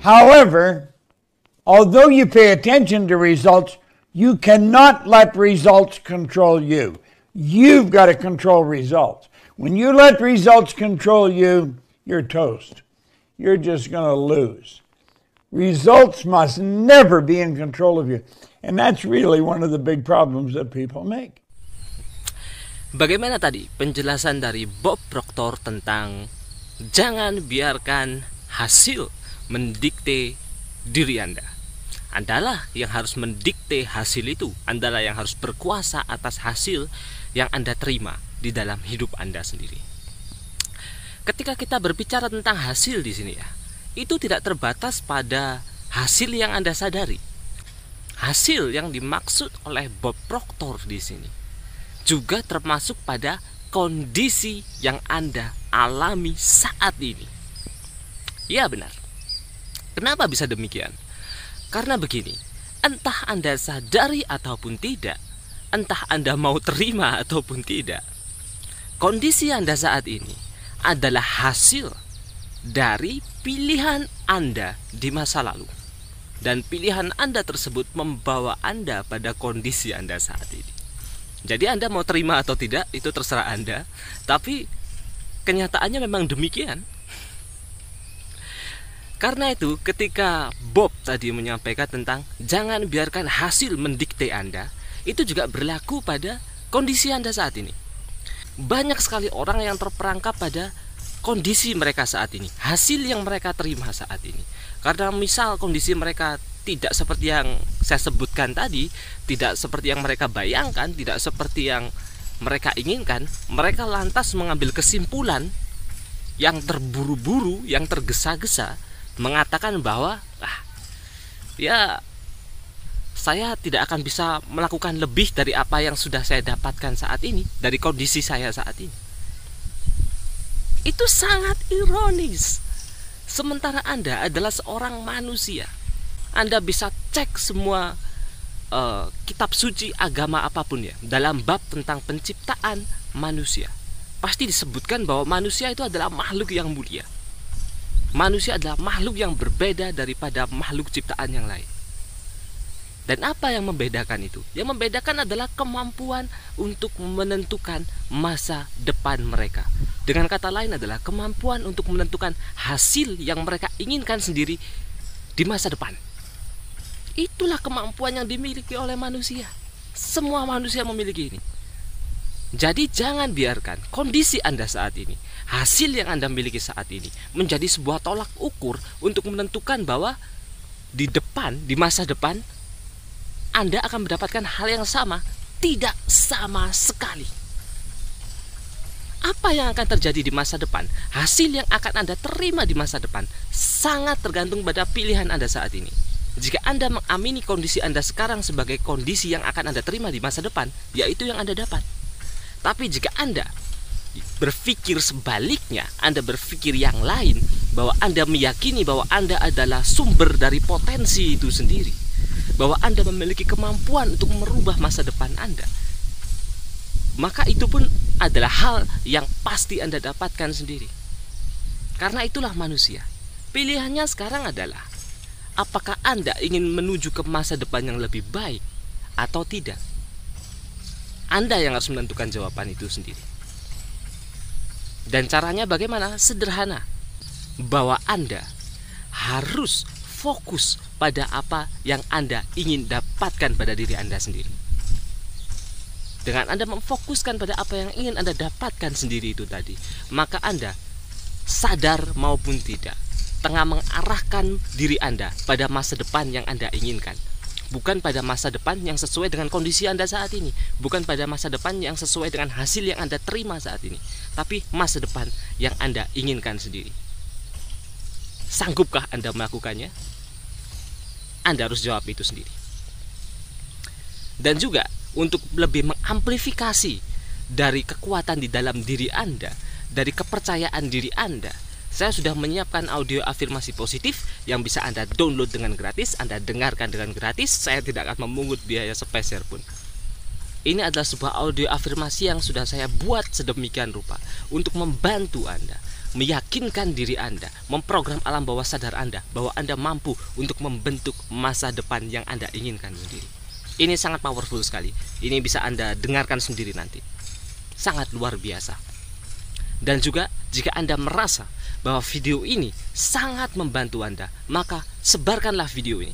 However, although you pay attention to results, you cannot let results control you. You've got to control results. When you let results control you, you're toast. You're just going to lose. Results must never be in control of you. And that's really one of the big problems that people make. Bagaimana tadi penjelasan dari Bob Proctor tentang jangan biarkan hasil mendikte diri Anda. Andalah yang harus mendikte hasil itu. Andalah yang harus berkuasa atas hasil yang Anda terima di dalam hidup Anda sendiri. Ketika kita berbicara tentang hasil di sini ya, itu tidak terbatas pada hasil yang Anda sadari. Hasil yang dimaksud oleh Bob Proctor di sini juga termasuk pada kondisi yang Anda alami saat ini. Ya benar. Kenapa bisa demikian? Karena begini, entah Anda sadari ataupun tidak, entah Anda mau terima ataupun tidak, kondisi Anda saat ini adalah hasil dari pilihan Anda di masa lalu. Dan pilihan Anda tersebut membawa Anda pada kondisi Anda saat ini. Jadi Anda mau terima atau tidak itu terserah Anda, tapi kenyataannya memang demikian. Karena itu, ketika Bob tadi menyampaikan tentang jangan biarkan hasil mendikte Anda, itu juga berlaku pada kondisi Anda saat ini. Banyak sekali orang yang terperangkap pada kondisi mereka saat ini, hasil yang mereka terima saat ini. Karena misal kondisi mereka tidak seperti yang saya sebutkan tadi, tidak seperti yang mereka bayangkan, tidak seperti yang mereka inginkan, mereka lantas mengambil kesimpulan yang terburu-buru, yang tergesa-gesa, mengatakan bahwa ah, ya saya tidak akan bisa melakukan lebih dari apa yang sudah saya dapatkan saat ini dari kondisi saya saat ini itu sangat ironis sementara anda adalah seorang manusia anda bisa cek semua uh, kitab suci agama apapun ya dalam bab tentang penciptaan manusia pasti disebutkan bahwa manusia itu adalah makhluk yang mulia manusia adalah makhluk yang berbeda daripada makhluk ciptaan yang lain. Dan apa yang membedakan itu? Yang membedakan adalah kemampuan untuk menentukan masa depan mereka. Dengan kata lain adalah kemampuan untuk menentukan hasil yang mereka inginkan sendiri di masa depan. Itulah kemampuan yang dimiliki oleh manusia. Semua manusia memiliki ini. Jadi jangan biarkan kondisi Anda saat ini, hasil yang Anda miliki saat ini menjadi sebuah tolak ukur untuk menentukan bahwa di depan, di masa depan Anda akan mendapatkan hal yang sama, tidak sama sekali. Apa yang akan terjadi di masa depan, hasil yang akan Anda terima di masa depan sangat tergantung pada pilihan Anda saat ini. Jika Anda mengamini kondisi Anda sekarang sebagai kondisi yang akan Anda terima di masa depan, yaitu yang Anda dapat. Tapi jika Anda berpikir sebaliknya, Anda berpikir yang lain, bahwa Anda meyakini bahwa Anda adalah sumber dari potensi itu sendiri, bahwa Anda memiliki kemampuan untuk merubah masa depan Anda, maka itu pun adalah hal yang pasti Anda dapatkan sendiri. Karena itulah manusia. Pilihannya sekarang adalah apakah Anda ingin menuju ke masa depan yang lebih baik atau tidak. Anda yang harus menentukan jawaban itu sendiri. Dan caranya bagaimana? Sederhana. Bahwa Anda harus fokus pada apa yang Anda ingin dapatkan pada diri Anda sendiri. Dengan Anda memfokuskan pada apa yang ingin Anda dapatkan sendiri itu tadi, maka Anda sadar maupun tidak, tengah mengarahkan diri Anda pada masa depan yang Anda inginkan, bukan pada masa depan yang sesuai dengan kondisi Anda saat ini, bukan pada masa depan yang sesuai dengan hasil yang Anda terima saat ini, tapi masa depan yang Anda inginkan sendiri. Sanggupkah Anda melakukannya? Anda harus jawab itu sendiri. Dan juga untuk lebih mengamplifikasi dari kekuatan di dalam diri Anda, dari kepercayaan diri Anda, saya sudah menyiapkan audio afirmasi positif yang bisa Anda download dengan gratis, Anda dengarkan dengan gratis. Saya tidak akan memungut biaya sepeser pun. Ini adalah sebuah audio afirmasi yang sudah saya buat sedemikian rupa untuk membantu Anda meyakinkan diri Anda, memprogram alam bawah sadar Anda bahwa Anda mampu untuk membentuk masa depan yang Anda inginkan sendiri. Ini sangat powerful sekali. Ini bisa Anda dengarkan sendiri nanti. Sangat luar biasa. Dan juga jika Anda merasa bahwa video ini sangat membantu Anda, maka sebarkanlah video ini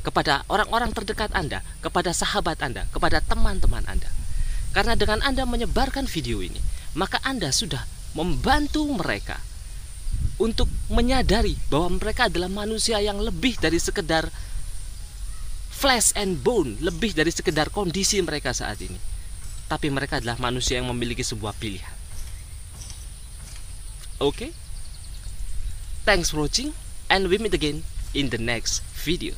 kepada orang-orang terdekat Anda, kepada sahabat Anda, kepada teman-teman Anda. Karena dengan Anda menyebarkan video ini, maka Anda sudah membantu mereka untuk menyadari bahwa mereka adalah manusia yang lebih dari sekedar flesh and bone, lebih dari sekedar kondisi mereka saat ini. Tapi mereka adalah manusia yang memiliki sebuah pilihan. okay thanks for watching and we meet again in the next video